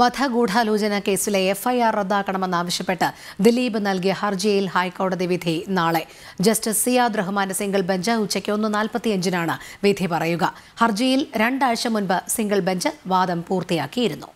വധഗൂഢാലോചന കേസിലെ എഫ്ഐആർ റദ്ദാക്കണമെന്നാവശ്യപ്പെട്ട് ദിലീപ് നൽകിയ ഹർജിയിൽ ഹൈക്കോടതി വിധി നാളെ ജസ്റ്റിസ് സിയാദ് റഹ്മാന്റെ സിംഗിൾ ബെഞ്ച് ഉച്ചയ്ക്ക് ഒന്ന് നാൽപ്പത്തിയഞ്ചിനാണ് വിധി പറയുക ഹർജിയിൽ രണ്ടാഴ്ച മുൻപ് സിംഗിൾ ബെഞ്ച് വാദം പൂർത്തിയാക്കിയിരുന്നു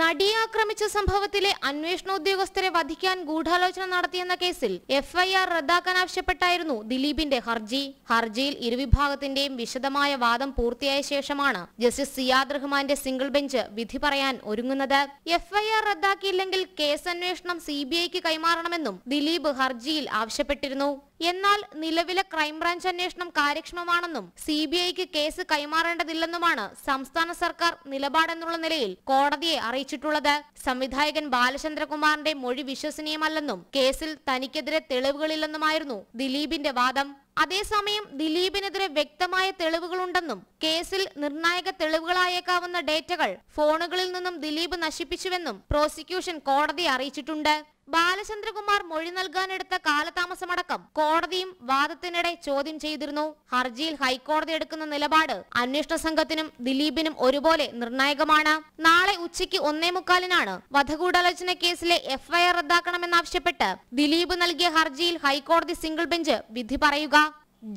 നടിയെ ആക്രമിച്ച സംഭവത്തിലെ അന്വേഷണ ഉദ്യോഗസ്ഥരെ വധിക്കാൻ ഗൂഢാലോചന നടത്തിയെന്ന കേസിൽ എഫ്ഐആർ റദ്ദാക്കാൻ ആവശ്യപ്പെട്ടായിരുന്നു ദിലീപിന്റെ ഹർജി ഹർജിയിൽ ഇരുവിഭാഗത്തിന്റെയും വിശദമായ വാദം പൂർത്തിയായ ശേഷമാണ് ജസ്റ്റിസ് സിയാദ് റഹ്മാന്റെ സിംഗിൾ ബെഞ്ച് വിധി പറയാൻ ഒരുങ്ങുന്നത് എഫ്ഐആർ റദ്ദാക്കിയില്ലെങ്കിൽ കേസ് അന്വേഷണം സിബിഐക്ക് കൈമാറണമെന്നും ദിലീപ് ഹർജിയിൽ ആവശ്യപ്പെട്ടിരുന്നു എന്നാൽ നിലവിലെ ക്രൈംബ്രാഞ്ച് അന്വേഷണം കാര്യക്ഷമമാണെന്നും സി ബി ഐക്ക് കേസ് കൈമാറേണ്ടതില്ലെന്നുമാണ് സംസ്ഥാന സർക്കാർ നിലപാടെന്നുള്ള നിലയിൽ കോടതിയെ അറിയിച്ചിട്ടുള്ളത് സംവിധായകൻ ബാലചന്ദ്രകുമാറിന്റെ മൊഴി വിശ്വസനീയമല്ലെന്നും കേസിൽ തനിക്കെതിരെ തെളിവുകളില്ലെന്നുമായിരുന്നു ദിലീപിന്റെ വാദം അതേസമയം ദിലീപിനെതിരെ വ്യക്തമായ തെളിവുകളുണ്ടെന്നും കേസിൽ നിർണായക തെളിവുകളായേക്കാവുന്ന ഡേറ്റകൾ ഫോണുകളിൽ നിന്നും ദിലീപ് നശിപ്പിച്ചുവെന്നും പ്രോസിക്യൂഷൻ കോടതിയെ അറിയിച്ചിട്ടുണ്ട് ബാലചന്ദ്രകുമാർ മൊഴി നൽകാനെടുത്ത കാലതാമസമടക്കം കോടതിയും വാദത്തിനിടെ ചോദ്യം ചെയ്തിരുന്നു ഹർജിയിൽ ഹൈക്കോടതി എടുക്കുന്ന നിലപാട് അന്വേഷണ സംഘത്തിനും ദിലീപിനും ഒരുപോലെ നിർണായകമാണ് നാളെ ഉച്ചയ്ക്ക് ഒന്നേ മുക്കാലിനാണ് വധഗൂഢാലോചന കേസിലെ എഫ്ഐആർ റദ്ദാക്കണമെന്നാവശ്യപ്പെട്ട് ദിലീപ് നൽകിയ ഹർജിയിൽ ഹൈക്കോടതി സിംഗിൾ ബെഞ്ച് വിധി പറയുക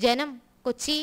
ജനം കൊച്ചി